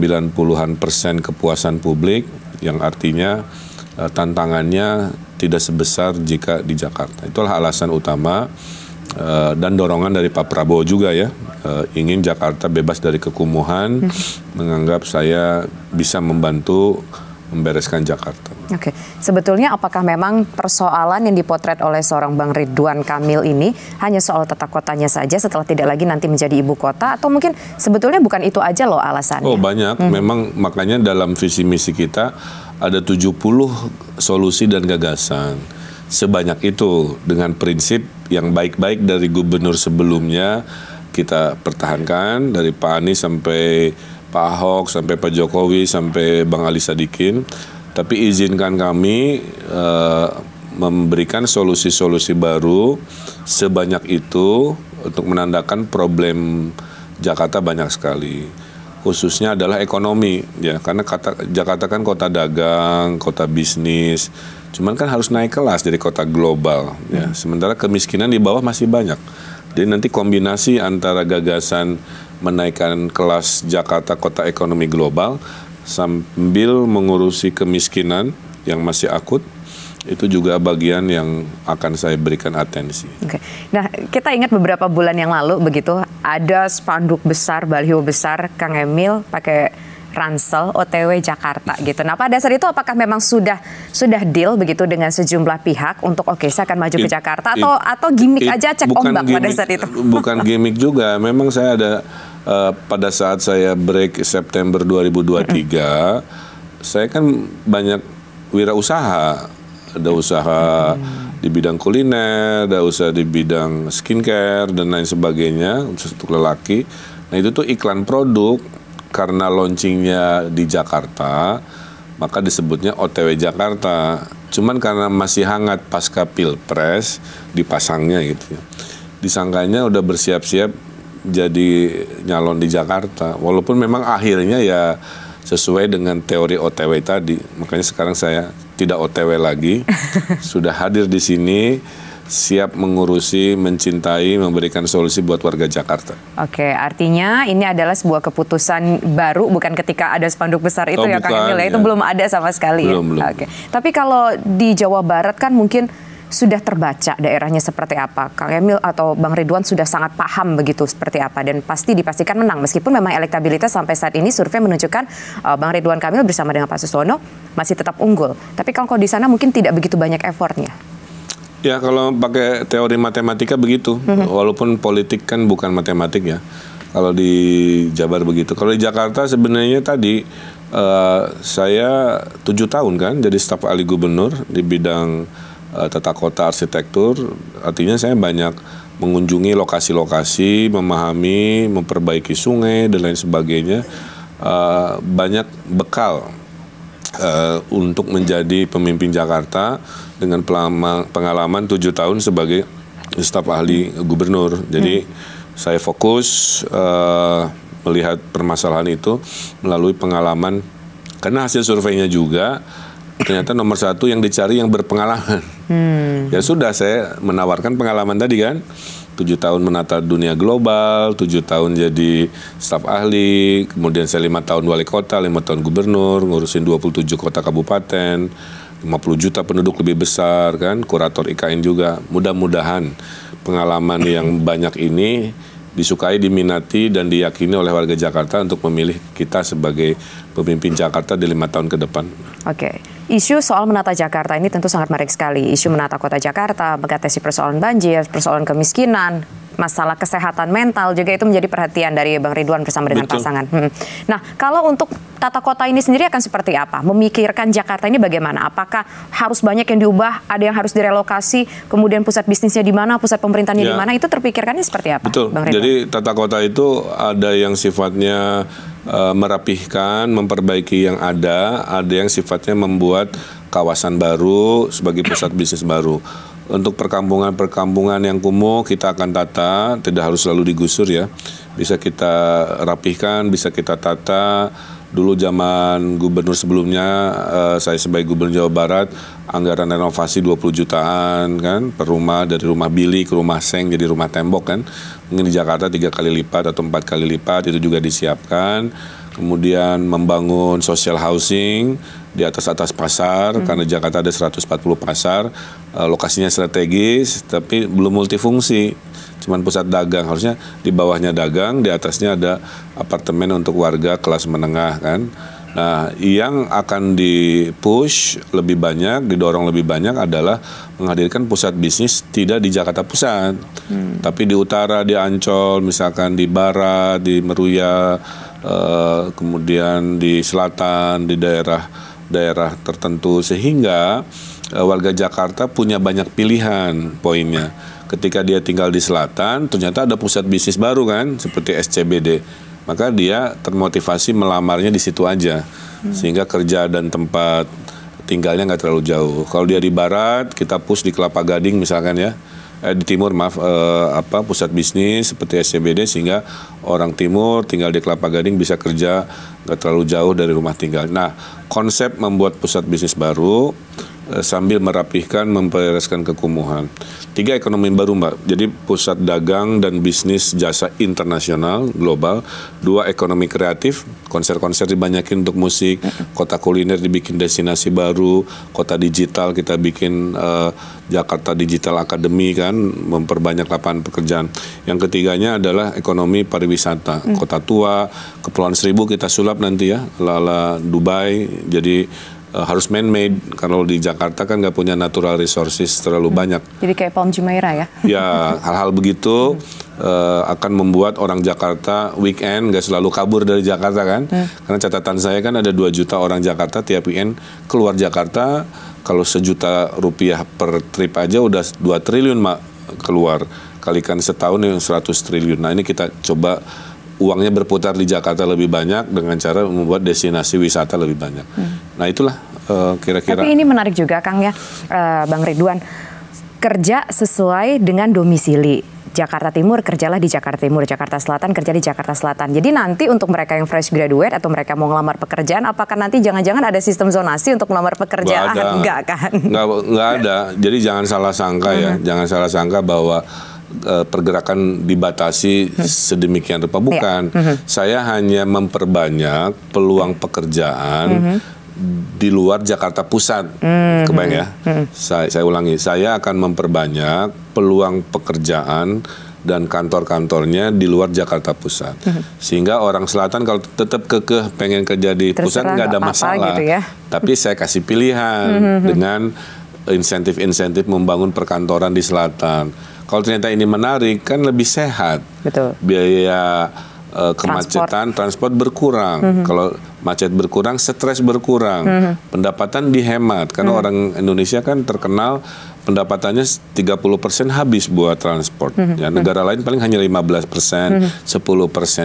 90-an persen kepuasan publik yang artinya uh, tantangannya tidak sebesar jika di Jakarta. Itulah alasan utama uh, dan dorongan dari Pak Prabowo juga ya uh, ingin Jakarta bebas dari kekumuhan, hmm. menganggap saya bisa membantu membereskan Jakarta. Oke, sebetulnya apakah memang persoalan yang dipotret oleh seorang Bang Ridwan Kamil ini hanya soal tata kotanya saja setelah tidak lagi nanti menjadi ibu kota atau mungkin sebetulnya bukan itu aja loh alasannya? Oh banyak, hmm. memang makanya dalam visi misi kita ada 70 solusi dan gagasan sebanyak itu dengan prinsip yang baik-baik dari gubernur sebelumnya kita pertahankan dari Pak Anies sampai Pak Ahok sampai Pak Jokowi sampai Bang Ali Sadikin tapi izinkan kami uh, memberikan solusi-solusi baru sebanyak itu untuk menandakan problem Jakarta banyak sekali khususnya adalah ekonomi ya karena kata Jakarta kan kota dagang kota bisnis cuman kan harus naik kelas dari kota global ya hmm. sementara kemiskinan di bawah masih banyak jadi nanti kombinasi antara gagasan menaikkan kelas Jakarta kota ekonomi global sambil mengurusi kemiskinan yang masih akut itu juga bagian yang akan saya berikan atensi. Oke. Nah, kita ingat beberapa bulan yang lalu begitu ada spanduk besar, baliho besar Kang Emil pakai ransel OTW Jakarta gitu. Nah, pada saat itu apakah memang sudah sudah deal begitu dengan sejumlah pihak untuk oke okay, saya akan maju it, ke Jakarta atau it, atau gimmick it, aja cek ombak gimmick, pada saat itu? Bukan gimmick juga, memang saya ada uh, pada saat saya break September 2023, saya kan banyak wirausaha, ada usaha di bidang kuliner, ada usaha di bidang skincare dan lain sebagainya untuk lelaki. Nah itu tuh iklan produk karena launchingnya di Jakarta, maka disebutnya OTW Jakarta. Cuman karena masih hangat pasca pilpres dipasangnya gitu ya. Disangkanya udah bersiap-siap jadi nyalon di Jakarta walaupun memang akhirnya ya sesuai dengan teori OTW tadi makanya sekarang saya tidak OTW lagi sudah hadir di sini siap mengurusi, mencintai, memberikan solusi buat warga Jakarta. Oke, artinya ini adalah sebuah keputusan baru, bukan ketika ada spanduk besar itu oh, ya bukan, Kang Emil ya. Itu belum ada sama sekali ya. belum, ya? Belum, Oke. Tapi kalau di Jawa Barat kan mungkin sudah terbaca daerahnya seperti apa? Kang Emil atau Bang Ridwan sudah sangat paham begitu seperti apa dan pasti dipastikan menang meskipun memang elektabilitas sampai saat ini survei menunjukkan uh, Bang Ridwan Kamil bersama dengan Pak Susono masih tetap unggul. Tapi kalau di sana mungkin tidak begitu banyak effortnya. Ya kalau pakai teori matematika begitu, mm -hmm. walaupun politik kan bukan matematik ya. Kalau di Jabar begitu. Kalau di Jakarta sebenarnya tadi uh, saya tujuh tahun kan jadi staf ahli gubernur di bidang Eh, tata kota arsitektur artinya saya banyak mengunjungi lokasi-lokasi memahami memperbaiki sungai dan lain sebagainya eh, banyak bekal eh, untuk menjadi pemimpin Jakarta dengan pengalaman tujuh tahun sebagai staf ahli gubernur jadi hmm. saya fokus melihat permasalahan itu melalui pengalaman karena hasil surveinya juga ternyata nomor satu yang dicari yang berpengalaman. Hmm. Ya sudah saya menawarkan pengalaman tadi kan, tujuh tahun menata dunia global, tujuh tahun jadi staf ahli, kemudian saya lima tahun wali kota, lima tahun gubernur, ngurusin 27 kota kabupaten, 50 juta penduduk lebih besar kan, kurator IKN juga. Mudah-mudahan pengalaman yang banyak ini disukai, diminati, dan diyakini oleh warga Jakarta untuk memilih kita sebagai pemimpin Jakarta di lima tahun ke depan. Oke. Okay. Isu soal menata Jakarta ini tentu sangat menarik sekali. Isu menata kota Jakarta, mengatasi persoalan banjir, persoalan kemiskinan, masalah kesehatan mental juga itu menjadi perhatian dari Bang Ridwan bersama dengan Betul. pasangan. Hmm. Nah, kalau untuk tata kota ini sendiri akan seperti apa? Memikirkan Jakarta ini bagaimana? Apakah harus banyak yang diubah, ada yang harus direlokasi, kemudian pusat bisnisnya di mana, pusat pemerintahnya ya. di mana? Itu terpikirkannya seperti apa? Betul. Bang Ridwan? Jadi tata kota itu ada yang sifatnya uh, merapihkan, memperbaiki yang ada, ada yang sifatnya membuat kawasan baru sebagai pusat bisnis baru. Untuk perkampungan-perkampungan yang kumuh kita akan tata, tidak harus selalu digusur ya. Bisa kita rapihkan, bisa kita tata dulu zaman gubernur sebelumnya uh, saya sebagai gubernur Jawa Barat anggaran renovasi 20 jutaan kan per rumah dari rumah bilik ke rumah seng jadi rumah tembok kan mungkin di Jakarta tiga kali lipat atau empat kali lipat itu juga disiapkan kemudian membangun social housing di atas atas pasar hmm. karena Jakarta ada 140 pasar uh, lokasinya strategis tapi belum multifungsi cuman pusat dagang harusnya di bawahnya dagang di atasnya ada apartemen untuk warga kelas menengah kan Nah, yang akan dipush lebih banyak, didorong lebih banyak adalah menghadirkan pusat bisnis tidak di Jakarta Pusat, hmm. tapi di utara, di Ancol, misalkan di barat, di Meruya, eh, kemudian di selatan, di daerah-daerah tertentu sehingga eh, warga Jakarta punya banyak pilihan poinnya ketika dia tinggal di selatan ternyata ada pusat bisnis baru kan seperti SCBD maka dia termotivasi melamarnya di situ aja hmm. sehingga kerja dan tempat tinggalnya nggak terlalu jauh kalau dia di barat kita push di Kelapa Gading misalkan ya eh, di timur maaf eh, apa pusat bisnis seperti SCBD sehingga orang timur tinggal di Kelapa Gading bisa kerja nggak terlalu jauh dari rumah tinggal nah konsep membuat pusat bisnis baru Eh, sambil merapihkan mempereskan kekumuhan. Tiga ekonomi baru Mbak. Jadi pusat dagang dan bisnis jasa internasional global, dua ekonomi kreatif, konser-konser dibanyakin untuk musik, kota kuliner dibikin destinasi baru, kota digital kita bikin uh, Jakarta Digital Academy kan memperbanyak lapangan pekerjaan. Yang ketiganya adalah ekonomi pariwisata. Kota tua, Kepulauan Seribu kita sulap nanti ya, lala Dubai. Jadi uh, harus man-made. Kalau di Jakarta kan nggak punya natural resources terlalu hmm. banyak. Jadi kayak Palm Jumeirah ya? Ya, hal-hal begitu uh, akan membuat orang Jakarta weekend nggak selalu kabur dari Jakarta kan. Hmm. Karena catatan saya kan ada dua juta orang Jakarta tiap weekend keluar Jakarta. Kalau sejuta rupiah per trip aja udah dua triliun mak keluar kalikan setahun yang 100 triliun. Nah ini kita coba uangnya berputar di Jakarta lebih banyak dengan cara membuat destinasi wisata lebih banyak. Hmm. Nah itulah eh, kira-kira. Uh, Tapi ini menarik juga Kang ya, uh, Bang Ridwan. Kerja sesuai dengan domisili. Jakarta Timur kerjalah di Jakarta Timur, Jakarta Selatan kerja di Jakarta Selatan. Jadi nanti untuk mereka yang fresh graduate atau mereka mau ngelamar pekerjaan, apakah nanti jangan-jangan ada sistem zonasi untuk ngelamar pekerjaan? Nggak ada. Enggak kan? Nggak, nggak ada. Jadi jangan salah sangka ya, -hmm. jangan salah sangka bahwa eh, pergerakan dibatasi mm-hmm. sedemikian rupa ya. bukan. -hmm. Saya hanya memperbanyak peluang pekerjaan. -hmm di luar Jakarta Pusat. Mm-hmm. Kebayang ya? Mm-hmm. Saya, saya ulangi, saya akan memperbanyak peluang pekerjaan dan kantor-kantornya di luar Jakarta Pusat. hmm Sehingga orang selatan kalau tetap kekeh pengen kerja di Terserah pusat nggak ada masalah. Gitu ya. Tapi saya kasih pilihan hmm, hmm, hmm dengan insentif-insentif membangun perkantoran di selatan. Kalau ternyata ini menarik kan lebih sehat. Betul. Biaya eh, kemacetan transport, transport berkurang. -hmm. Kalau macet berkurang, stres berkurang, mm -hmm. pendapatan dihemat karena mm -hmm. orang Indonesia kan terkenal pendapatannya 30% habis buat transport. Mm -hmm. Ya, hmm. negara lain paling hanya 15%, mm -hmm.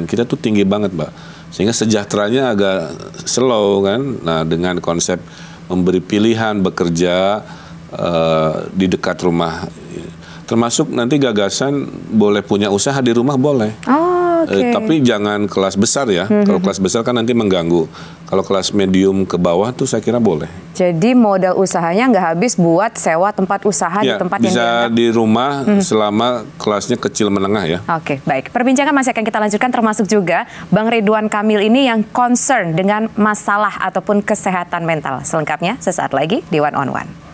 10%. Kita tuh tinggi banget, Mbak. Sehingga sejahteranya agak slow kan. Nah, dengan konsep memberi pilihan bekerja uh, di dekat rumah termasuk nanti gagasan boleh punya usaha di rumah boleh. Oh okay. eh, tapi jangan kelas besar ya. Hmm. Kalau kelas besar kan nanti mengganggu. Kalau kelas medium ke bawah tuh saya kira boleh. Jadi modal usahanya nggak habis buat sewa tempat usaha ya, di tempat bisa yang bisa di rumah hmm. selama kelasnya kecil menengah ya. Oke, okay, baik. Perbincangan masih akan kita lanjutkan termasuk juga Bang Ridwan Kamil ini yang concern dengan masalah ataupun kesehatan mental. Selengkapnya sesaat lagi di One on One.